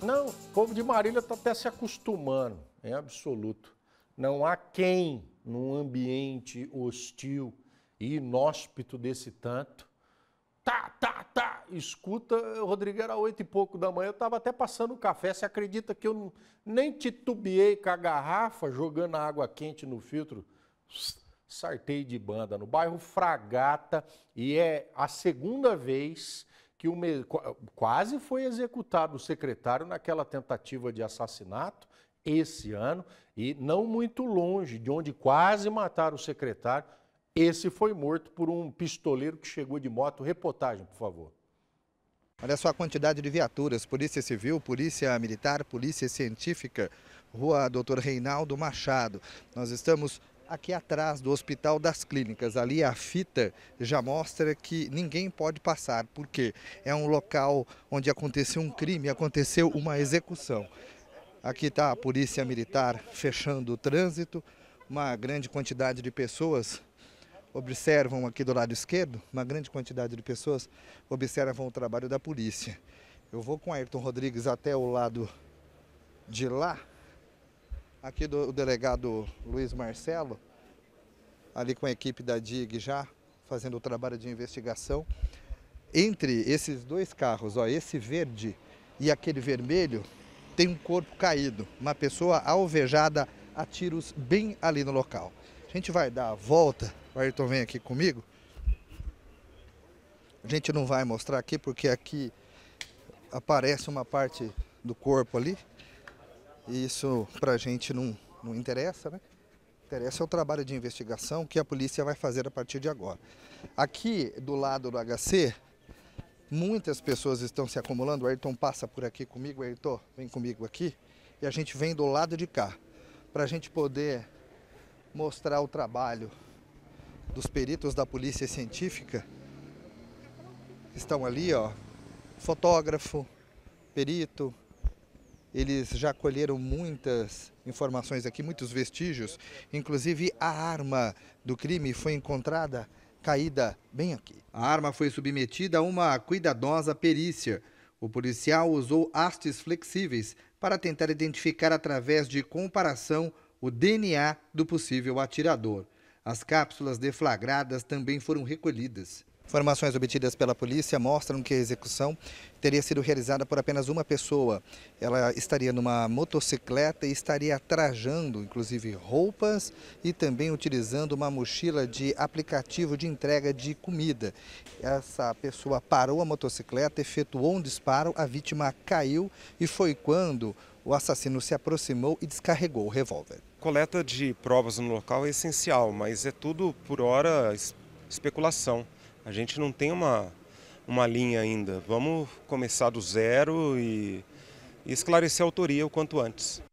Não, o povo de Marília está até se acostumando, em é absoluto. Não há quem, num ambiente hostil e inóspito desse tanto, tá, tá, tá, escuta, Rodrigo, era oito e pouco da manhã, eu estava até passando o café, você acredita que eu nem titubeei com a garrafa, jogando a água quente no filtro? Sartei de banda, no bairro Fragata, e é a segunda vez que quase foi executado o secretário naquela tentativa de assassinato esse ano, e não muito longe de onde quase mataram o secretário, esse foi morto por um pistoleiro que chegou de moto. Reportagem, por favor. Olha só a quantidade de viaturas, Polícia Civil, Polícia Militar, Polícia Científica, Rua Doutor Reinaldo Machado. Nós estamos aqui atrás do Hospital das Clínicas. Ali a fita já mostra que ninguém pode passar, porque é um local onde aconteceu um crime, aconteceu uma execução. Aqui está a Polícia Militar fechando o trânsito, uma grande quantidade de pessoas observam aqui do lado esquerdo, uma grande quantidade de pessoas observam o trabalho da polícia. Eu vou com Ayrton Rodrigues até o lado de lá aqui do delegado Luiz Marcelo, ali com a equipe da DIG já, fazendo o trabalho de investigação. Entre esses dois carros, ó, esse verde e aquele vermelho, tem um corpo caído, uma pessoa alvejada a tiros bem ali no local. A gente vai dar a volta, o Ayrton vem aqui comigo. A gente não vai mostrar aqui porque aqui aparece uma parte do corpo ali, e isso para a gente não, não interessa, né? Interessa é o trabalho de investigação que a polícia vai fazer a partir de agora. Aqui do lado do HC, muitas pessoas estão se acumulando. O Ayrton passa por aqui comigo, Ayrton, vem comigo aqui. E a gente vem do lado de cá, para a gente poder mostrar o trabalho dos peritos da polícia científica. Estão ali, ó, fotógrafo, perito, eles já colheram muitas informações aqui, muitos vestígios. Inclusive, a arma do crime foi encontrada caída bem aqui. A arma foi submetida a uma cuidadosa perícia. O policial usou hastes flexíveis para tentar identificar, através de comparação, o DNA do possível atirador. As cápsulas deflagradas também foram recolhidas. Informações obtidas pela polícia mostram que a execução teria sido realizada por apenas uma pessoa. Ela estaria numa motocicleta e estaria trajando, inclusive, roupas e também utilizando uma mochila de aplicativo de entrega de comida. Essa pessoa parou a motocicleta, efetuou um disparo, a vítima caiu e foi quando o assassino se aproximou e descarregou o revólver. Coleta de provas no local é essencial, mas é tudo por hora especulação. A gente não tem uma, uma linha ainda. Vamos começar do zero e, e esclarecer a autoria o quanto antes.